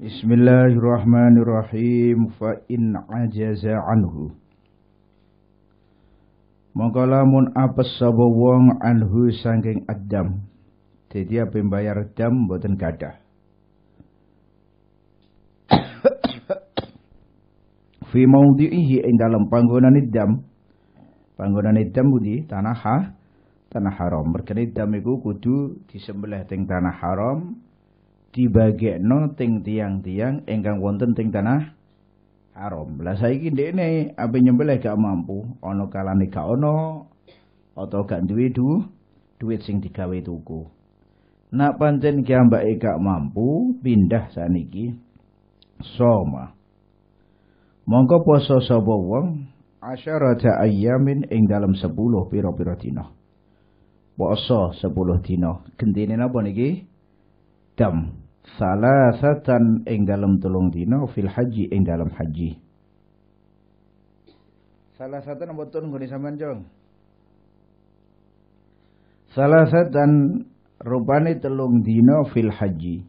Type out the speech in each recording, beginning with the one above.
Bismillahirrahmanirrahim fa in ajaza anhu Mongko lamun apes sapa wong anhu saking adam dadi ape mbayar dam mboten gadah fi maudhihi ing dalam panggonan dam panggonan dam budi tanah ha tanah haram merkene dam iku kudu disembelih teng tanah haram dibagekno ting tiang-tiang ingkang wonten ting tanah haram. Lah saiki ndekne ape nyembelih gak mampu, ono kalane gak ono atau gak duwe du, duit sing digawe tuku. Nak pancen ki ambake gak mampu, pindah saniki soma. Mongko poso sapa wong asyarata ayyamin ing dalam sepuluh pira-pira dina. Poso sepuluh dina. Gentine napa niki? Dam salasatan ing dalam telung dino fil haji ing dalam haji salasatan mboten nggone sampean jong salasatan rupane telung dino fil haji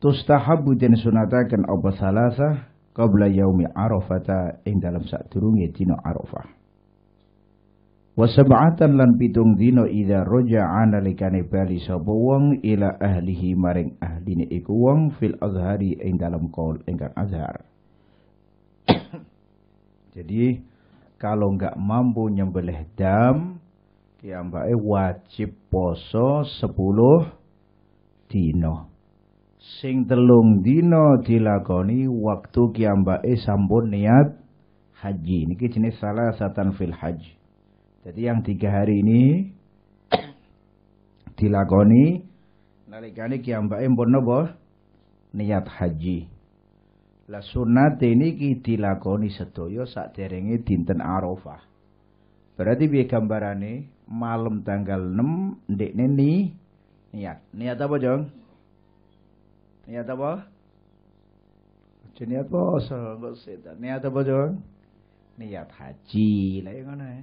tustahabu den sunataken apa salasah qabla yaumi arafata ing dalam sadurunge dino arafah sab'atan lan pitung dino idza raja'a nalikane bali sapa wong ila ahlihi maring ahline iku wong fil azhari ing dalam kaul ingkang azhar jadi kalau nggak mampu nyembelih dam kiambake wajib poso 10 dino. sing telung dino dilakoni waktu kiambake sampun niat haji ini jenis salah satan fil haji jadi yang tiga hari ini dilakoni nalikane kiambake pun napa niat haji. Lah sunat ki dilakoni sedaya saderenge dinten Arafah. Berarti piye gambarane? Malam tanggal 6 ndek neni niat. Niat apa, Jong? Niat apa? niat apa? Niat apa, Jong? Niat haji. Lah ya ngono ya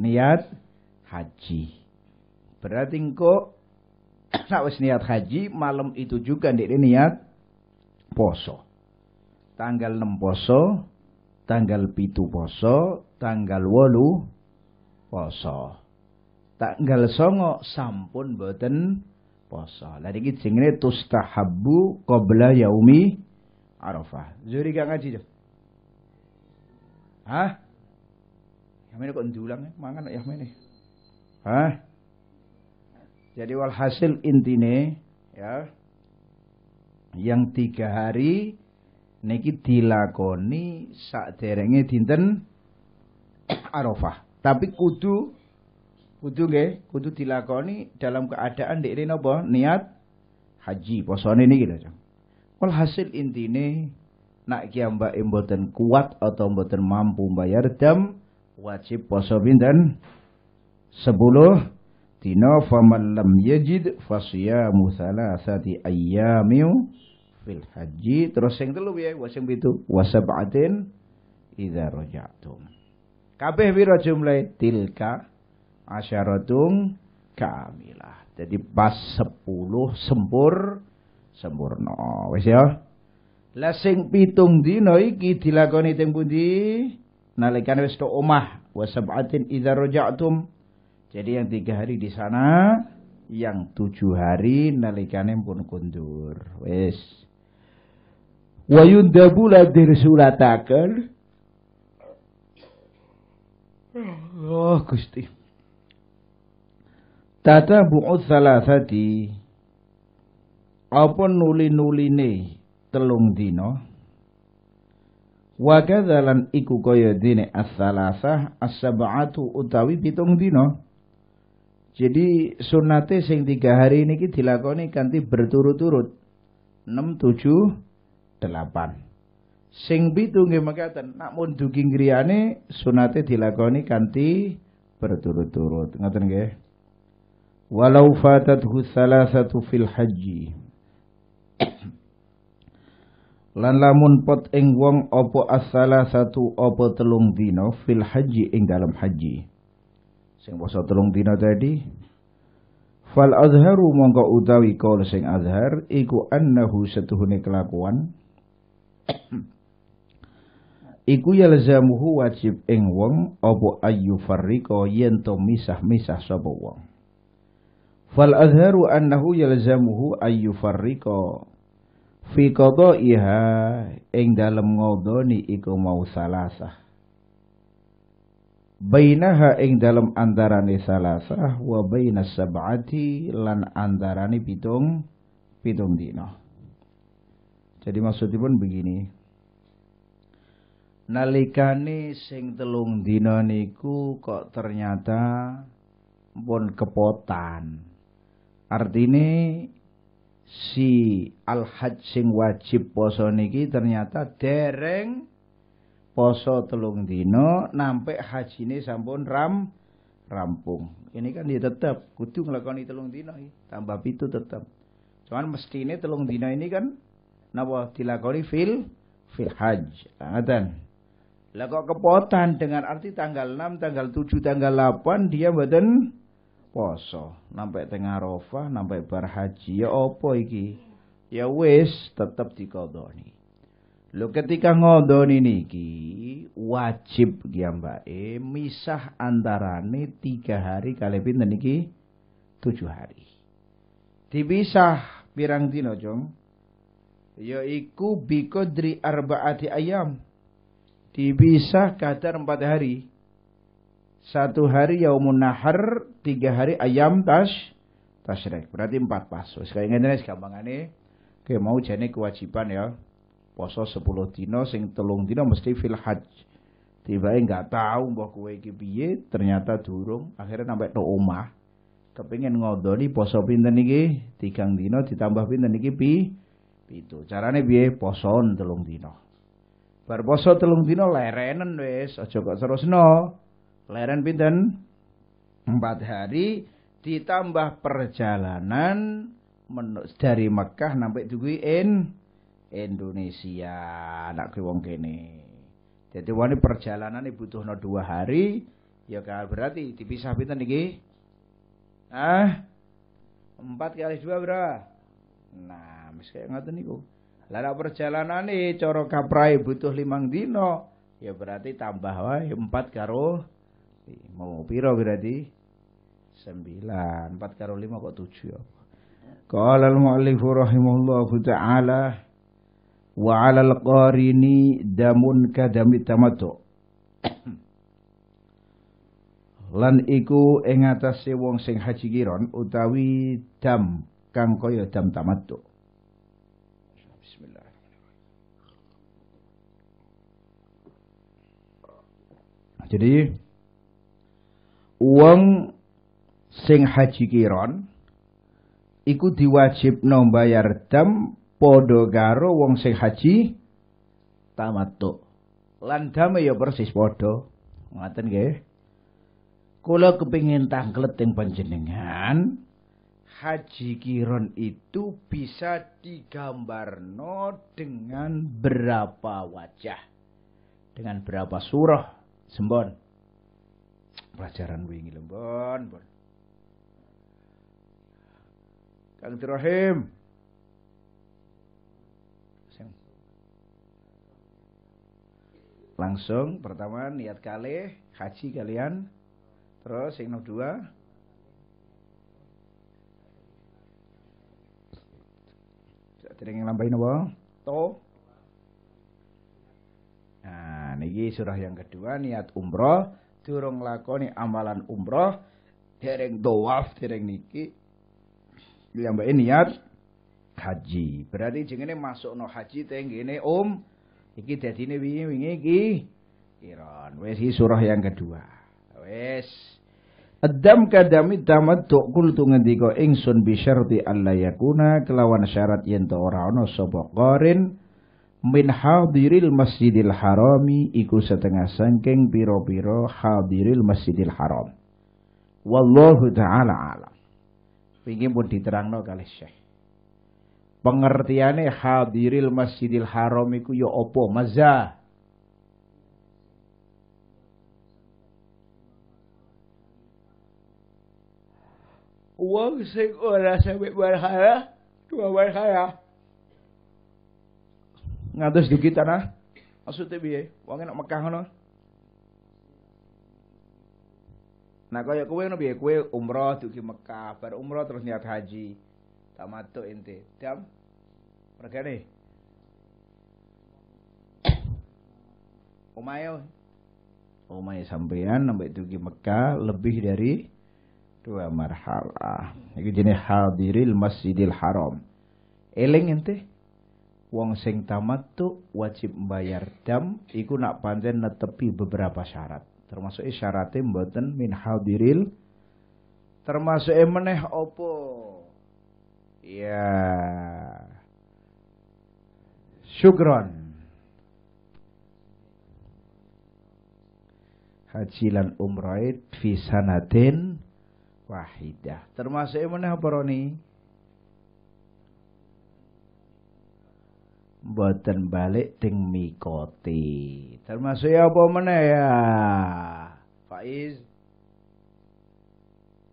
niat haji. Berarti kok tak wis niat haji malam itu juga ndek niat poso. Tanggal enam poso, tanggal pitu poso, tanggal wolu poso. Tanggal songo sampun boten poso. Lah iki jenenge stahabu qabla yaumi Arafah. Zuri gak ngaji, Hah? mene kok ndulang ya? mangan ya mene. Hah? Jadi walhasil intine ya yang tiga hari niki dilakoni derenge dinten Arafah. Tapi kudu kudu nggih, kudu dilakoni dalam keadaan ndek napa niat haji posone niki lho. Walhasil intine nak kiambak mboten kuat atau mboten mampu bayar dam wajib poso pinten 10 dino faman lam yajid fasiyamu thalathati ayyamin fil haji terus yang telu ya wa sing pitu wasab'atin idza raja'tum kabeh wiro jumlah tilka asyaratum kamilah jadi pas 10 sempur sempurna wis ya lah sing pitung dina iki dilakoni teng pundi nalikan wis to omah wa sab'atin idza raja'tum jadi yang tiga hari di sana yang tujuh hari nalikane pun kundur wis wa yundabu la dirsulatakal Oh Gusti Tata bu'ud tadi Apa nuli-nuline nuli telung dino wa kadzalan iku kaya dine as-salasah as-sab'atu utawi pitung dino. jadi sunate sing tiga hari ini dilakoni kanti berturut-turut 6 7 8 sing pitung nggih mekaten nak mun dugi sunate dilakoni ganti berturut-turut ngoten nggih walau fatathu salasatu fil haji Lan lamun pot ing wong opo asala satu opo telung dino fil haji ing dalam haji. Sing poso telung dino tadi. Fal azharu mongko utawi kaul sing azhar iku annahu setuhune kelakuan. iku yalzamuhu wajib ing wong opo ayu farriko yento misah-misah sapa wong. Fal azharu annahu yalzamuhu ayu farriko fi iha ing dalem ngodoni iku mau salasah bainaha ing dalem antarane salasah wa bainas sab'ati lan antarane pitung pitung dino. jadi maksudipun begini nalikane sing telung dina niku kok ternyata pun kepotan artine si al-hajj sing wajib poso niki ternyata dereng poso telung dino nampe hajine sampun ram rampung. Ini kan dia ya tetap kudu nglakoni telung dino tambah pitu tetap. Cuman mesti ini telung dino ini kan napa dilakoni fil fil hajj. Angatan. Lah kok kepotan dengan arti tanggal 6, tanggal 7, tanggal 8 dia badan poso nampak tengah rofa, nampak berhaji haji ya opo iki ya wis tetep kodoni Lo ketika ngodoni niki wajib mbak e, misah antarane tiga hari kali pinter niki tujuh hari dipisah pirang dino jong dri bikodri arbaati ayam dipisah kadar empat hari satu hari yaumun nahar, tiga hari ayam tas tasrek. Berarti empat paso. Sekali ini gampang ini. Oke, mau jadi kewajiban ya. Poso sepuluh dino sing telung dino mesti fil haj. tiba nggak tahu bahwa kue kipiye, ternyata durung akhirnya sampai ke omah. Kepengen ngodoni poso pinten iki? Tigang dino ditambah pinten iki pi? Itu caranya piye? Poson telung dino. Bar poso telung dino lerenen wes ojo kok no. Leren pinten? Empat hari ditambah perjalanan dari Mekah sampai Dugui in Indonesia. Nak wong kene. Jadi wani perjalanan ini butuh no dua hari. Ya kan berarti dipisah pinten niki? Ah, empat kali dua berapa? Nah, mesti kayak ngatain niku. lalu perjalanan nih coro kaprai butuh limang dino. Ya berarti tambah wah empat karo mau piro berarti sembilan empat karo lima kok tujuh ya Qala al-mu'allifu rahimahullahu ta'ala wa 'ala al-qarini damun kadami tamattu lan iku ing atase wong sing haji kiron utawi dam kang kaya dam tamattu bismillah jadi Uang sing haji kiron iku diwajib bayar dam podo karo wong sing haji tamattu lan dame ya persis podo ngaten nggih kula kepingin tangklet ing panjenengan haji kiron itu bisa digambar no dengan berapa wajah dengan berapa surah sembon pelajaran wingi lembon Bon. bon. Kang Ibrahim. Langsung pertama niat kali haji kalian. Terus yang nomor dua Tidak yang lambain apa? To. Nah, niki surah yang kedua niat umroh durung lakoni amalan umroh dereng doaf dereng niki ya ini niat haji berarti ini masuk no haji teng ini om iki ini wingi wingi iki wes wis surah yang kedua wes, Adam kadami tamat tu ngendi ko ingsun bisyarti Allah yakuna kelawan syarat yen ora ana sapa qarin min hadiril masjidil harami iku setengah sangking piro-piro hadiril masjidil haram wallahu ta'ala alam ini pun diterangno kali syekh pengertiannya hadiril masjidil haram iku ya apa mazah Uang sing ora sampe berharap, dua berharap ngantos kita nah maksudnya biye wangi nak Mekah no Nah kaya kue no biye kue umroh dugi Mekah bar umroh terus niat haji tamattu ente pergi nih Omayo Omayo sampean nambah dugi Mekah lebih dari dua marhalah. ini jenis hadiril Masjidil Haram. Eling ente wong sing tamat tuh wajib membayar dam iku nak panjen netepi beberapa syarat termasuk e syaratnya mboten min hadiril termasuk e meneh opo ya syukron haji lan umroid fi sanatin wahidah termasuk e meneh apa roni mboten balik ting mikoti. Termasuk ya apa mana ya? Faiz.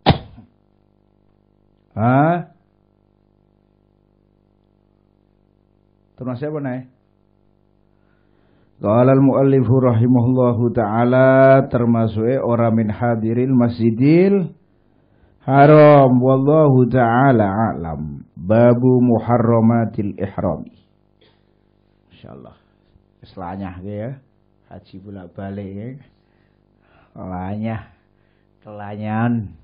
Hah? Termasuk apa nih Qala al-muallifu rahimahullahu taala termasuk e orang min hadiril masjidil haram wallahu taala alam babu muharramatil ihrami insyaallah selanyah ya haji bolak balik ya Selanyah. kelanyan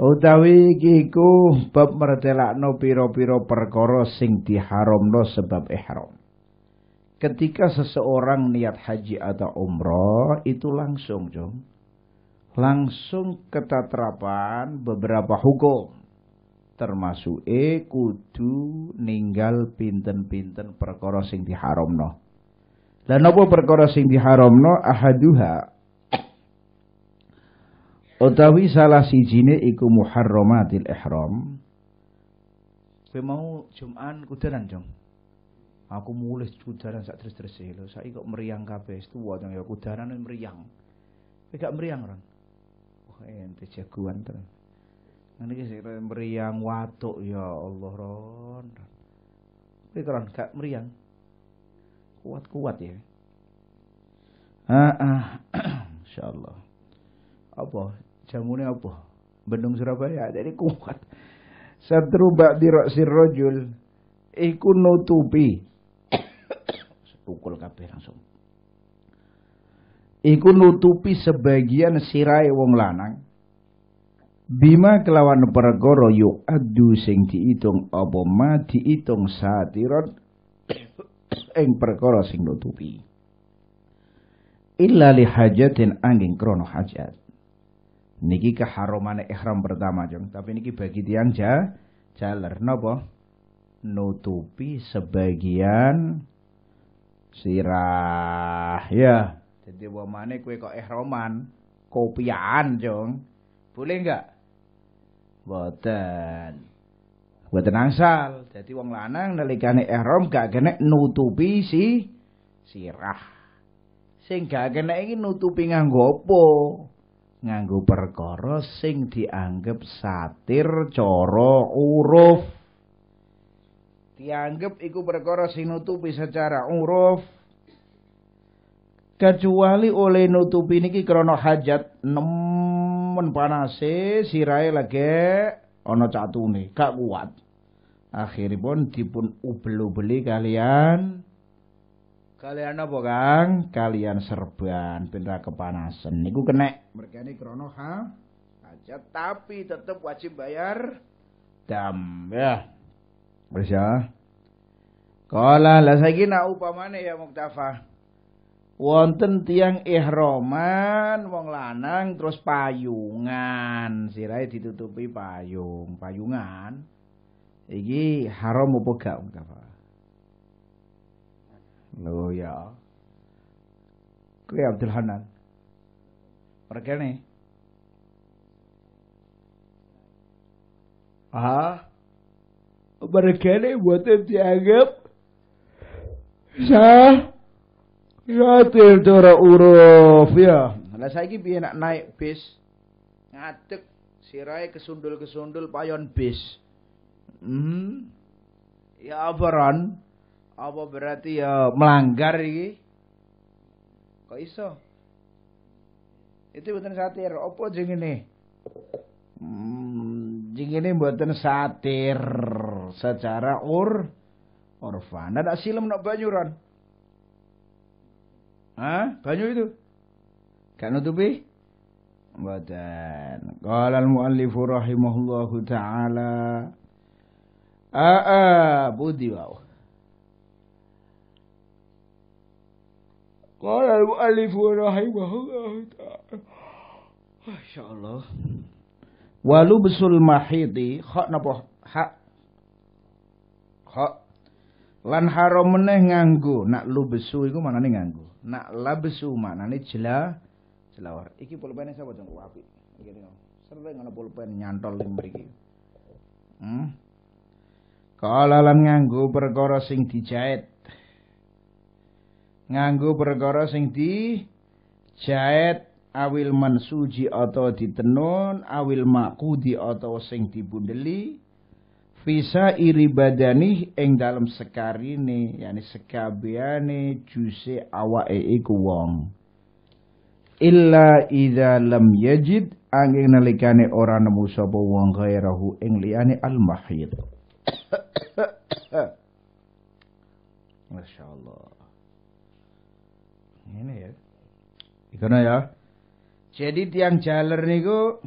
utawi oh, kiku iku bab mertelakno piro piro perkoro sing diharamno sebab ihram ketika seseorang niat haji atau umroh itu langsung jong langsung ketatrapan beberapa hukum termasuk e kudu ninggal pinten-pinten perkara sing diharamno. Lan apa perkara sing diharamno ahaduha utawi salah sijine iku muharramatil ihram. Kowe mau Juman kudaran Jong. Aku mulih kudaran sak terus-terus lho. Saiki kok meriang kabeh, tuwa Jong ya kudaran meriang. Kowe gak meriang, Ron. oh ente jagoan terus. Ini kisah yang meriang watuk ya Allah Ron. tapi Ron gak meriang. Kuat-kuat ya. Ah, ah. Allah, Apa jamunya apa? Bendung Surabaya jadi kuat. Satru ba'di ra'sir rojul, iku nutupi. Pukul kabeh langsung. Iku nutupi sebagian sirai wong lanang Bima kelawan perkara adu sing diitung apa ma diitung satiron ing perkara sing nutupi. Illa li hajatin angin krono hajat. Niki keharomane ihram pertama jong, tapi niki bagi tiang ja jaler napa? Nutupi sebagian sirah ya. Jadi wamane kue kok ihraman kopian jong. Boleh enggak? Boten. Boten angsal. Jadi wong lanang nalikane ihram gak kena nutupi si sirah. Sing gak kena iki nutupi nganggo apa? Nganggo perkara sing dianggep satir coro uruf. Dianggep iku perkara sing nutupi secara uruf. Kecuali oleh nutupi niki krono hajat nem nemen panase sirai lagi catu nih gak kuat pun dipun ubel beli kalian kalian apa Kang kalian serban pindah ben kepanasan niku kenek ini krono ha aja tapi tetap wajib bayar dam ya bisa ya lah saya nak upamane ya muktafa wonten tiang ihroman wong lanang terus payungan sirai ditutupi payung payungan iki haram apa gak apa lho ya kuwi Abdul Hanan perkene ah perkene buat dianggap sah Yatil dora uruf ya. Lah saiki piye nak naik bis? Ngadeg sirai kesundul-kesundul payon bis. Hmm. Ya abaran. Apa berarti ya melanggar iki? Kok iso? Itu bukan satir. Apa jeng ini? Hmm, jeng ini bukan satir secara ur urfan. Ada silam nak banyuran. Hah? Banyu itu. Gak nutupi? Badan. Qala al-muallifu rahimahullahu taala. Aa budi wau. Qala al-muallifu rahimahullahu taala. Masyaallah. Allah. Walu besul mahidi hak napa hak hak lan haram meneh nganggo nak lu iku manane nganggo nak labsu ni jela jelawar. Iki pulpene sapa jeng apik. Iki tengok Sering ana pulpen nyantol ning mriki. Hmm. Kala lan nganggo perkara sing dijahit nganggu perkara sing dijait awil mansuji atau ditenun, awil makudi atau sing dibundeli, Fisa iri badani eng dalam sekarine yani sekabiane juse awa iku wong. Illa ida lam yajid angin nalikane ora nemu sapa wong ghairahu ing liyane al-mahid. Masya Allah. Ini ya. Ikan ya. Jadi tiang jaler niku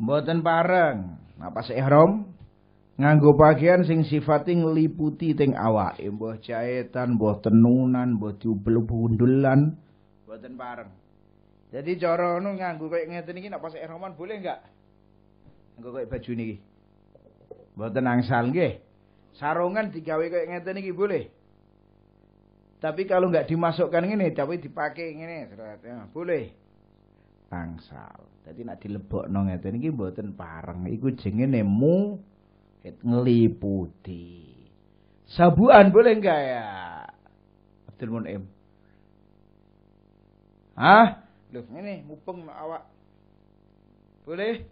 mboten pareng. Napa ihram? nganggo pakaian sing sifate ngliputi teng awake mbuh jaetan mbuh tenunan mbuh diubel-bundulan mboten pareng jadi cara ngono nganggo koyo ngeten iki nek pas ihraman boleh enggak nganggo koyo baju niki mboten angsal nggih sarungan digawe koyo ngeten iki boleh tapi kalau enggak dimasukkan ini, tapi dipakai ini, ya, boleh angsal jadi nek dilebok ngeten ini, mboten pareng iku jenenge mu ngeliputi. Sabuan boleh enggak ya? Abdul Munim. Hah? Loh, ini mupeng awak. Boleh?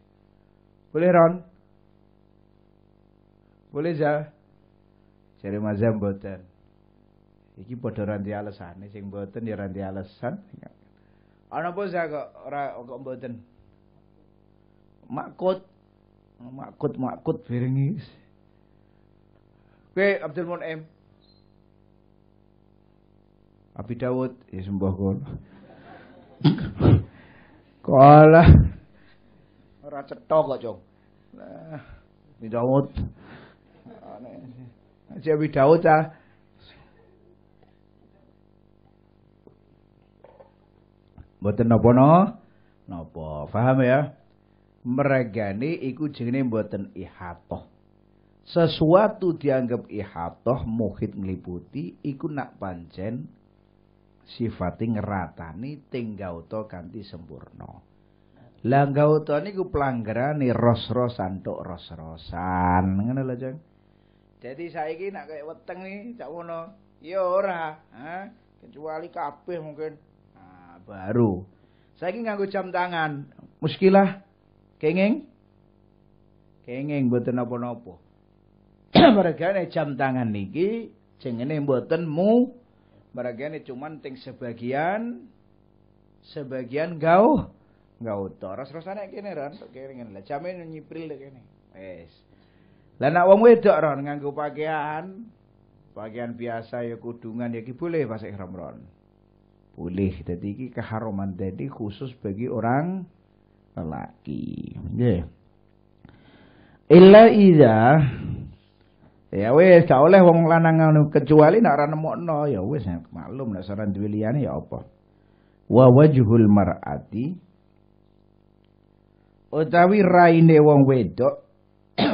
Boleh Ron? Boleh Zal? cari mazam boten, ini padha ranti ini sing boten ya ranti alasan. Ana apa Zal kok ora kok mboten? makut makut makut bareng Oke, Abdul Munim. Abi Dawud, ya sembah kon. Kala ora cetha kok, Cung. Abi Dawud. aja Abi Dawud ta. Mboten napa-napa. Napa, paham ya? meregani iku jenenge mboten ihatoh. Sesuatu dianggap ihatoh muhit meliputi iku nak pancen ting tinggau to ganti sempurna. Lah gauta niku pelanggarane ros-rosan tok ros-rosan. ngene lho, Jeng. saya saiki nak kayak weteng nih cak ngono, ya ora, ha? Kecuali kabeh mungkin. Nah, baru. Saiki nganggo jam tangan. Muskilah Kenging? Kenging mboten napa-napa. Mergane jam tangan niki jengene mboten mu mergane cuman ting sebagian sebagian gau gau toras rosane kene ron kene lah jame nyipril kene. Wis. Lah nek wong wedok ron nganggo pakaian pakaian biasa ya kudungan ya ki boleh pas ihram ron. Boleh. Jadi keharuman jadi khusus bagi orang lelaki. ya. Illa iza Ya wis gak oleh wong lanang ngono kecuali nek ora nemokno ya wis ya maklum nek saran duwe liyane ya apa. Wa wajhul mar'ati utawi raine wong wedok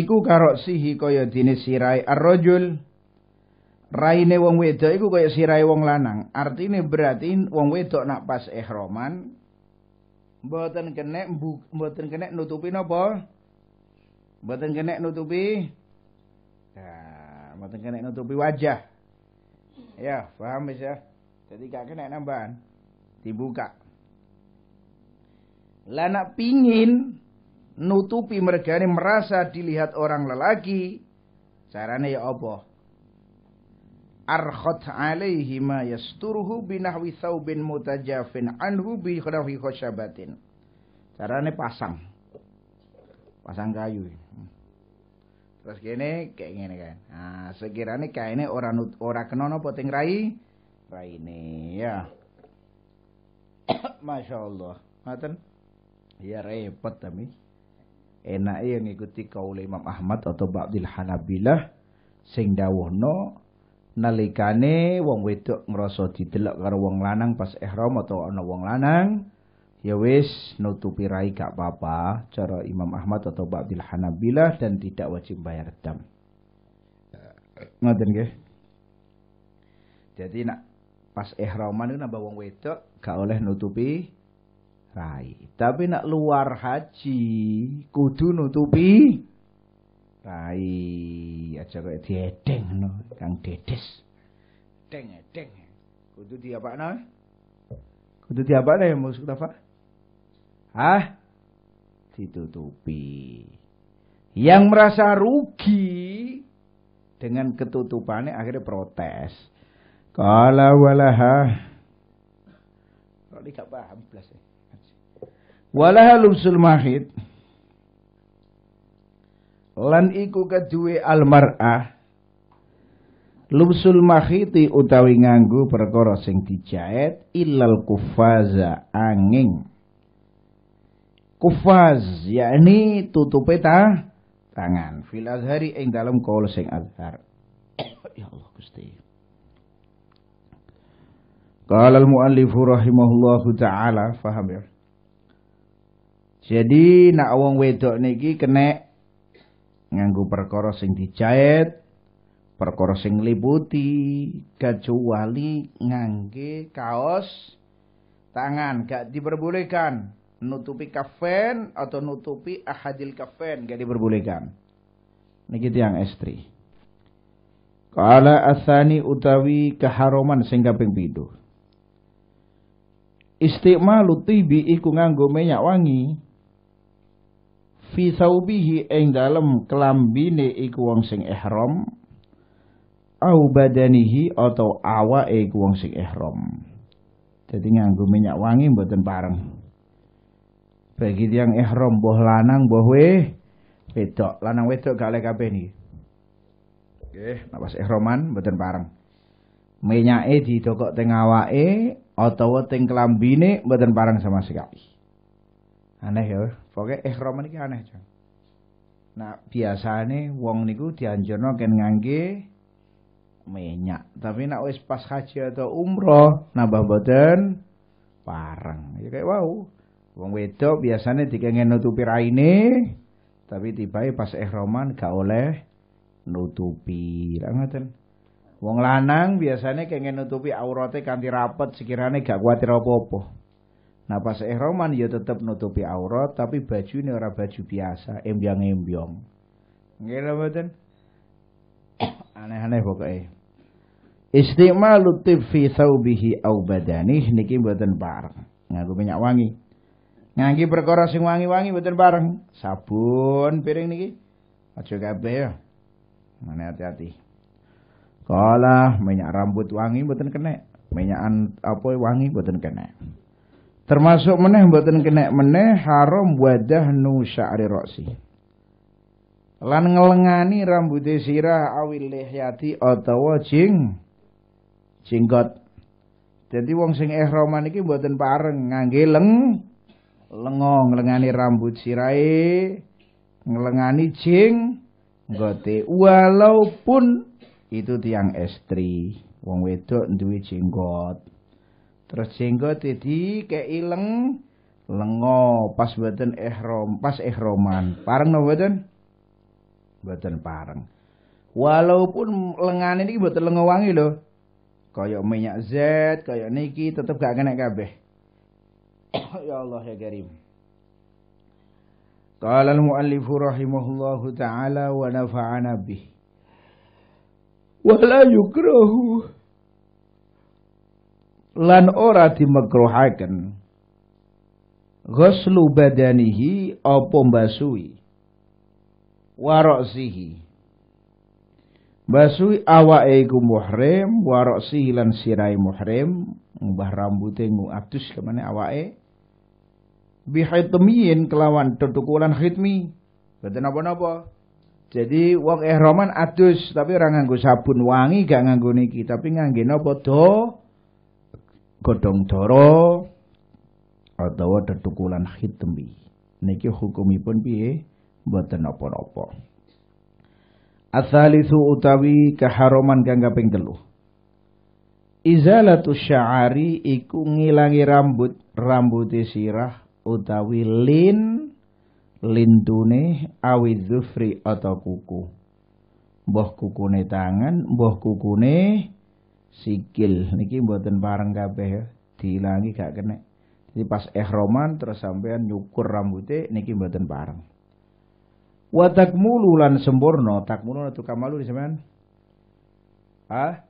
iku karo sihi kaya dene sirai ar raine wong wedok iku kaya sirai wong lanang. Artine berarti wong wedok nak pas ihraman mboten kene, mboten kene nutupi napa? Mboten kene nutupi ya mboten kenek nutupi wajah. Ya, paham wis ya. Jadi gak kene nambahan. Dibuka. Lah nak pingin nutupi mergane merasa dilihat orang lelaki carane ya apa? arkhat alaihi ma yasturuhu binahwi saubin mutajafin anhu bi khadafi khosyabatin carane pasang pasang kayu terus kene kayak ngene kan nah sekiranya kayak ini orang orang kena napa teng rai rai ya masya Allah maten? ya repot tapi enak yang ngikuti kaulah Imam Ahmad atau Ba'dil Hanabilah sing dawuhno nalikane wong wedok ngerasa didelok karo wong lanang pas ihram atau ana wong lanang ya wis nutupi rai gak apa-apa cara Imam Ahmad atau Pak Abdul Hanabilah dan tidak wajib bayar dam ngoten nggih jadi nak pas ihraman itu nambah wong wedok gak oleh nutupi rai tapi nak luar haji kudu nutupi tai aja kaya diedeng no kang dedes deng deng kudu no eh? kudu mau ya apa ah ditutupi yang merasa rugi dengan ketutupannya akhirnya protes kalau walaha kalau tidak paham belas eh? walaha lumsul mahid lan iku kedue almar'ah lusul mahiti utawi nganggu perkara sing dijahit ilal kufaza angin kufaz yakni tutupe ta tangan fil azhari ing dalam kaul sing azhar ya Allah Gusti Qala al muallif rahimahullahu taala faham ya Jadi nak wong wedok niki kena nganggo perkara sing dijahit perkara sing liputi kecuali ngangge kaos tangan gak diperbolehkan nutupi kafen atau nutupi ahadil kafen gak diperbolehkan niki yang istri Kala asani utawi keharoman sing kaping pindho Istiqmalu tibi iku nganggo minyak wangi fi saubihi ing dalem kelambine iku wong sing ihram au badanihi atau awa iku wong sing ihram Jadi nganggo minyak wangi mboten pareng bagi yang ihram boh lanang boh we wedok lanang wedok gak lek kabeh niki nggih napas ihraman mboten pareng minyake didokok teng awake atau teng kelambine mboten pareng sama sekali Aneh ya, pokoknya ihram ini aneh, cok Nah, nih wong niku dianjurno ken ngangge minyak. Tapi nak wis pas haji atau umroh nambah badan parang Ya kayak wow. Wong wedok biasanya dikengen nutupi raine, tapi tiba-tiba pas ihraman gak oleh nutupi. Lah ten. Wong lanang biasanya kengen nutupi aurate kanti rapet sekiranya gak kuatir apa-apa. Nah pas Roman ya tetap nutupi aurat tapi baju ini ora baju biasa, embyang-embyong. Nggih mboten? Aneh-aneh pokoknya. Istimalu tib fi thawbihi au badani niki mboten bareng. Ngaku minyak wangi. Nganggi perkara sing wangi-wangi mboten bareng. Sabun piring niki aja kabeh ya. Mana hati-hati. Kala minyak rambut wangi mboten kena. Minyakan apa wangi mboten kena. Termasuk meneh mboten kena meneh haram wadah nu sya'ri roksi. Lan ngelengani rambute sirah awil lihyati atau jing jenggot. Jadi wong sing ihraman iki mboten pareng ngangge leng lengo nglengani rambut sirai ngelengani jing gote walaupun itu tiang estri wong wedok duwe jenggot terus jenggot jadi kayak ileng lengo pas boten ehrom pas roman parang napa badan badan parang walaupun lengan ini boten lengo wangi loh kayak minyak z kayak niki tetep gak kena kabe ya Allah ya Karim قال المؤلف رحمه wa تعالى ونفعنا wa la yukrahu lan ora dimekruhaken ghuslu badanihi apa mbasui waroksihi Basui awake iku muhrim, waroksi lan sirai muhrim, mbah rambute ngu atus kemane awake. Bihitmiyin kelawan tutukulan khitmi. Berarti napa-napa. Jadi wong ihraman adus tapi ora nganggo sabun wangi gak nganggo niki, tapi nganggo napa do godhong doro atau tetukulan khitmi niki hukumipun piye mboten napa-napa Asalisu utawi keharuman kang kaping telu Izalatu syari iku ngilangi rambut rambut sirah utawi lin lintune awi zufri atau kuku mbah kukune tangan mbah kukune sikil niki buatan barang kabeh ya dihilangi gak kena jadi pas ehroman terus sampean nyukur rambutnya niki buatan barang. Watak mulu lan sempurna takmulu atau kamalu sampean ah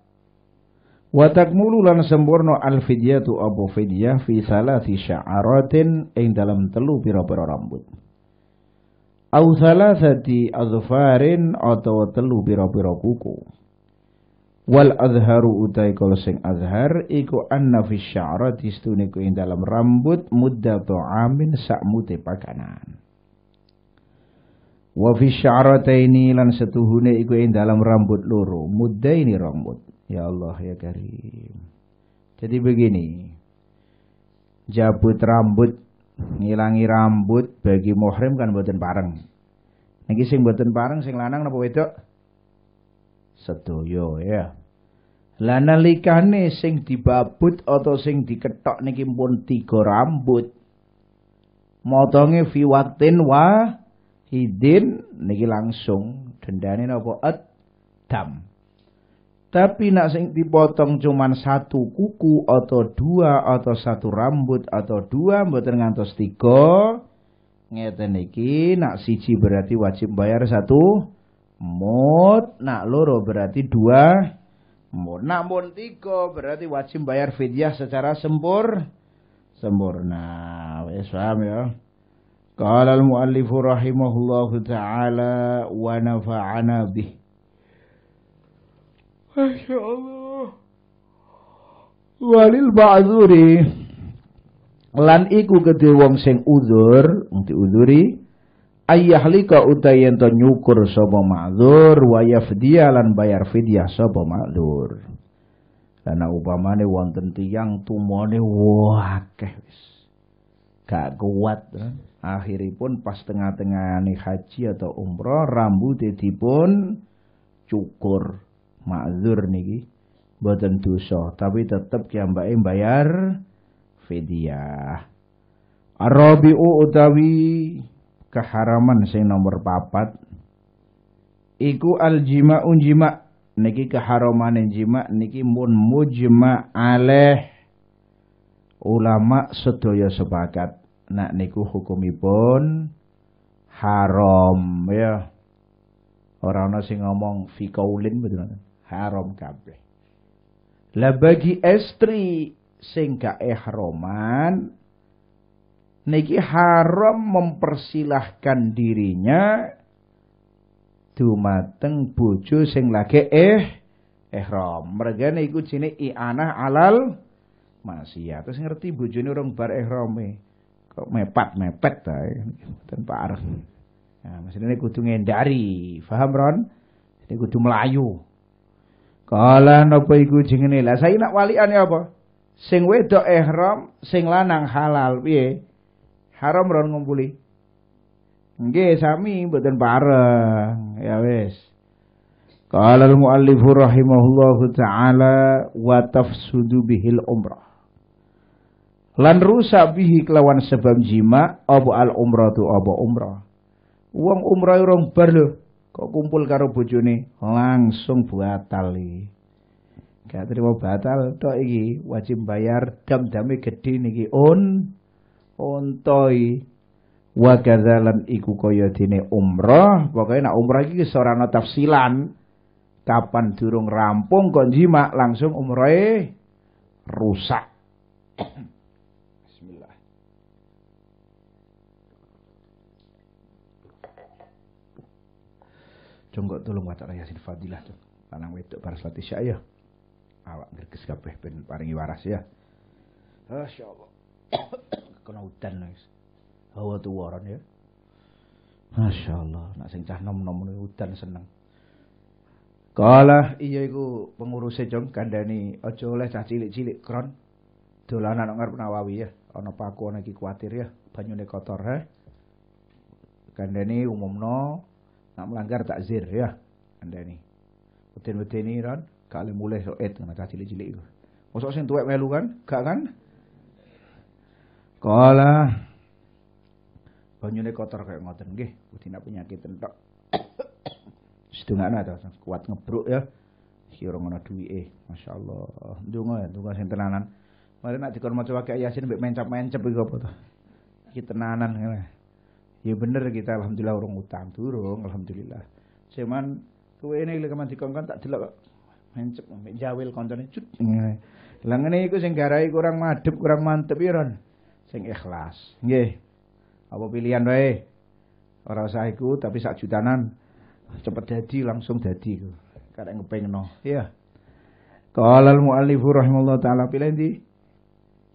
watak mulu lan sempurna al fidyatu apa fidyah fi salati sya'aratin ing dalam telu pira-pira rambut au salasati azfarin atau telu pira-pira kuku wal azharu utai kalau sing azhar iku anna fi sya'rati stuniku ing dalam rambut muddatu amin sak pakanan wa fi sya'rataini lan setuhune iku ing dalam rambut loro ini rambut ya Allah ya Karim jadi begini jabut rambut ngilangi rambut bagi muhrim kan buatan pareng niki sing buatan pareng sing lanang napa wedok sedaya ya. Lah nalikane sing dibabut atau sing diketok niki pun tiga rambut. Motonge fi waqtin wa hidin niki langsung dendane napa dam. Tapi nak sing dipotong cuman satu kuku atau dua atau satu rambut atau dua mboten ngantos tiga ngeten iki nak siji berarti wajib bayar satu mut nak loro berarti dua mut nak mun tiga berarti wajib bayar fidyah secara sempur sempurna wes paham ya Qala al-muallif rahimahullahu taala wa nafa'ana bih masyaallah Walil ba'dzuri lan iku kedhe wong sing udzur diuduri ayyahlika utayen to nyukur sobo ma'dzur wa dia lan bayar fidyah sapa ma'dzur Karena upamane wonten tiyang tumone wakeh wis gak kuat ya. akhiripun pas tengah-tengahane tengah haji atau umroh rambut dipun cukur ma'dzur niki boten dosa tapi tetep kiambake bayar fidyah Arabi'u utawi keharaman sing nomor papat iku aljima unjima niki yang jima niki mun mujima aleh ulama sedaya sepakat nak niku hukumipun haram ya orang ana sing ngomong fi kaulin betul haram kabeh lah bagi istri sing gak ihraman niki haram mempersilahkan dirinya dumateng bojo sing lagi eh ihram. Mergane iku jenenge i'anah alal maksiat. Terus ngerti bojone orang bar ihrame. Kok mepet-mepet ta. Mboten parah. Nah, maksudnya kudu ngendari, paham Ron? Jadi kudu melayu. Kala napa iku jenenge? Lah saya nak walian ya apa? Sing wedok ihram, sing lanang halal piye? haram ron ngumpuli nggih sami mboten bareng ya wis qala al muallif rahimahullahu taala wa tafsudu bihil umrah lan rusak bihi kelawan sebab jima apa al umrah tu apa umrah Uang umrah rong bar lho kok kumpul karo bojone langsung batal iki gak terima batal tok iki wajib bayar dam-dame gedhe niki on Untoi wa kadzalan iku kaya dene umrah pokoke nek umrah iki seorang tafsilan kapan durung rampung kok jima langsung umrahe rusak bismillah Jonggok tolong watak yasin fadilah tuh. Lanang wedok para Isya ya. Awak gerges kabeh ben paringi waras ya. Masyaallah kena udan guys. Hawa tuwaran ya. Masya Allah, nak sing cah nom-nom udan seneng. Kala iya iku penguruse jong kandani. aja oleh cah cilik-cilik kron dolanan nang ngarep Nawawi ya. Ana paku ana iki kuatir ya, banyune kotor ha. umum umumno nak melanggar takzir ya. kandani. beten udini ron, gak mulai et nang cah cilik-cilik iku. Mosok sing tuwek melu kan? Gak kan? Kala banyune kotor kayak ngoten nggih, kudina penyakit entok. Sedungakno to kuat ngebruk ya. Iki ora ngono duwike, masyaallah. Ndonga ya, ndonga sing tenanan. Mari nek dikon maca wae Yasin mbek mencap-mencep iki apa to? Iki tenanan ngene. Ya bener kita alhamdulillah urung utang durung, alhamdulillah. Cuman kowe ini lek men dikon tak delok mencep mbek jawil koncone cut Lah ngene iku sing garai kurang madep kurang mantep ya, Ron sing ikhlas. Nggih. Apa pilihan wae. Ora usah iku tapi sak jutanan cepet dadi langsung dadi iku. Kada ngepengno. Iya. Qala al muallif rahimallahu taala pilih di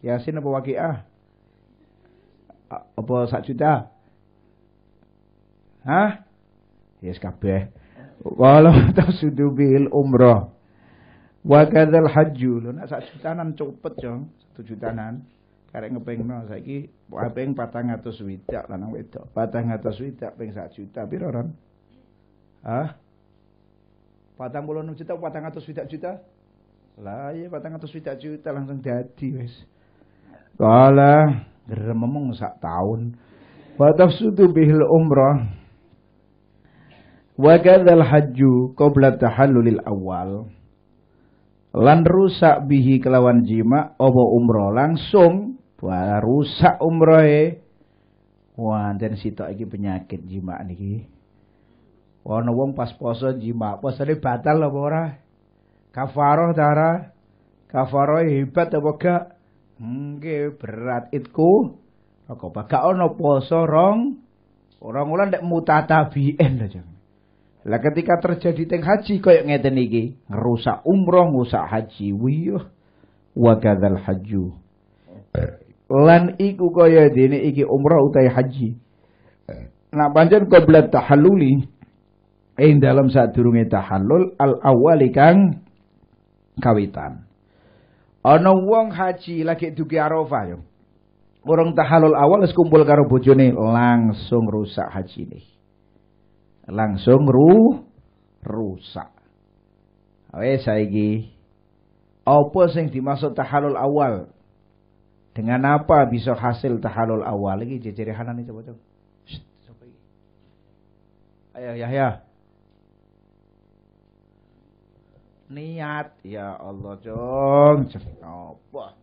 Yasin apa Waqiah? Apa sak juta? Hah? Yes kabeh. Walau tasudu bil umrah. Wa kadzal hajju. Lu nak sak jutanan cepet, Jong. Satu jutanan karek no saiki ping 400 widak lanang wedok 400 widak ping sak juta biro ron Hah 46 juta patang atau widak juta lah iya, patang atau widak juta langsung jadi wes Kala grememung sak tahun wa sudu bihil umrah wa haju hajju qabla tahallulil awal lan rusak bihi kelawan jima obo umroh langsung Wah rusak e. Wah dan sitok iki penyakit jima niki. Ana wong pas poso jima, posone batal apa ora? Kafaroh dara. Kafaroh hebat apa gak? Mungkin berat itku. Kok gak ono poso rong orang ulan nek mutatabiin aja. Lah ketika terjadi teng haji koyo ngeten iki, ngerusak umroh, ngerusak haji. wiyoh wa haju haju lan iku kaya dene iki umrah utai haji eh. nah pancen qabla tahalluli ing dalam saat sadurunge tahallul al awali kang kawitan ana wong haji lagi dugi Arafah yo orang tahallul awal wis kumpul karo bojone langsung rusak haji hajine langsung ru rusak Awe saiki apa sing dimaksud tahalul awal dengan apa bisa hasil tahalul awal lagi jejeri hanan coba coba. Ayo Yahya. Niat ya Allah jong apa?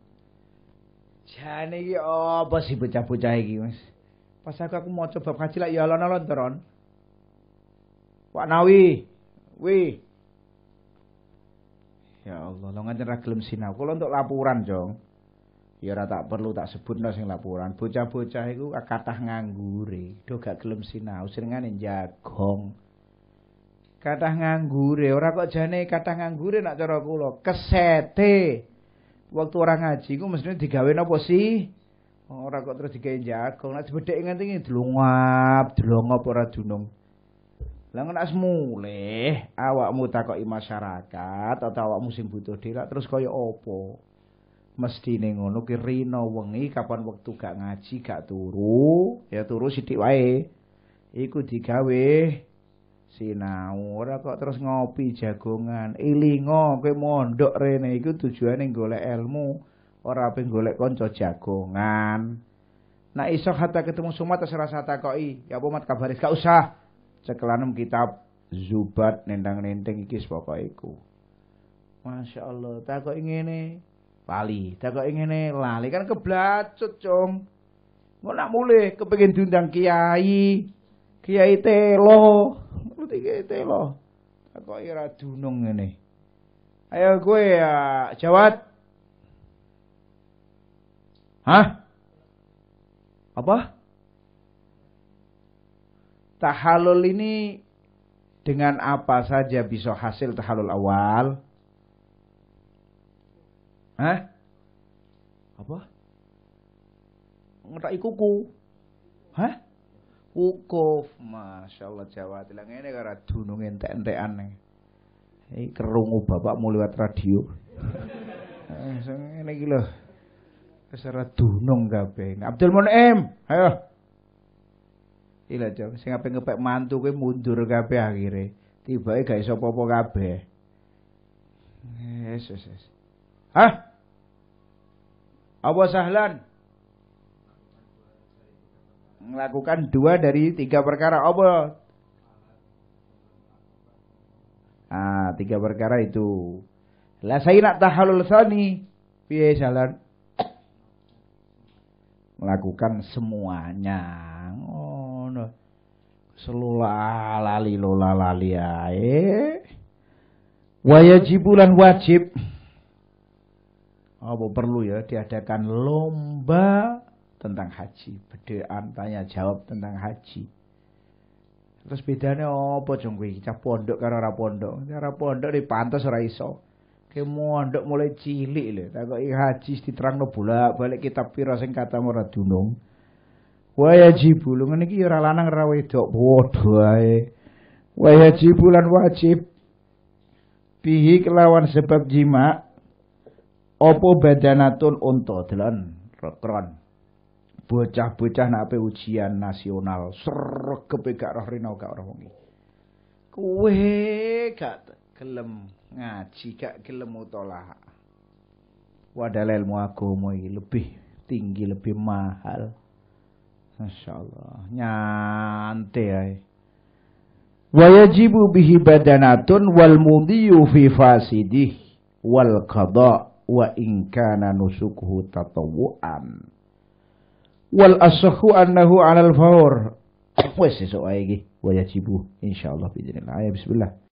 Jane iki apa sih bocah-bocah iki Mas? Pas aku aku mau coba kaji lah ya lono alon teron. Pak Nawi, wi. Ya Allah, lo ngajar aglim gelem sinau. Kalau untuk laporan, Jong. Ya ora tak perlu tak sebutno sing laporan. Bocah-bocah iku kathah nganggure, do gak gelem sinau, senengane jagong. Kathah nganggure, ora kok jane kathah nganggure nak cara kula, kesete. Waktu orang ngaji ku mestine digawe napa sih? Oh, ora kok terus digawe jagong, nak sebedhek nganti dlungap, dlongop ora dunung. Lah nek mulih awakmu takoki masyarakat atau awakmu sing butuh dhelak terus kaya opo Mesti ngono ki rino wengi kapan waktu gak ngaji gak turu ya turu sithik wae iku digawe sinau ora kok terus ngopi jagongan ilingo kowe mondok rene iku tujuane golek ilmu ora penggolek golek kanca jagongan nah iso hatta ketemu semua terus takoi ya apa mat kabaris gak usah cekelanem kitab zubat nendang nendeng iki pokoke iku Masya Allah, tak kok ingin kau ingin ngene, lali kan keblacut, Cung. Mau nak mulai, kepengen diundang kiai. Kiai telo. Ngerti kiai telo. Takoke ira dunung ngene. Ayo gue ya, Jawat. Hah? Apa? Tahalul ini dengan apa saja bisa hasil tahalul awal? Hah? Apa? Ngetak kuku. Hah? Wukuf. Masya Allah Jawa Tidak ini karena dunung entek ente aneh. Ini kerungu bapak mau lewat radio. ini gila. Kesara dunung kabeh. Abdul Munim, ayo. Ila jam sing ape ngepek mantu kowe mundur kabeh akhire. Tibake gak iso apa-apa kabeh. Yes, yes, yes. Hah? Abu Sahlan melakukan dua dari tiga perkara Abu ah tiga perkara itu la sayyina tahalul sani fi Sahlan melakukan semuanya oh no selula lali lola lali ae Wajibulan wajib apa perlu ya diadakan lomba tentang haji, bedaan tanya jawab tentang haji. Terus bedanya apa jong kuwi cah pondok karo ora pondok. Ora pondok di pantas ora iso. ke mondok mulai cilik lho, kok haji diterangno bolak-balik kitab pira sing kata ora dunung. Wajib ya lu ngene iki ya ora lanang ora wedok, ae. Wajib ya lan wajib bihi kelawan sebab jima Opo badanatun unta delon rekron. Bocah-bocah nak ujian nasional sregep e gak roh rino gak roh wengi. Kuwe gak gelem ngaji gak gelem utolah. Wadal ilmu agama iki lebih tinggi lebih mahal. Masya Allah. Nyantai ae. Wa yajibu bihi badanatun wal mudiyu fi fasidih wal qada wa inka na nusukhu tatawuan wal asahhu annahu 'alal fawr wes sesuk ae iki wajibu insyaallah bidzinillah bismillah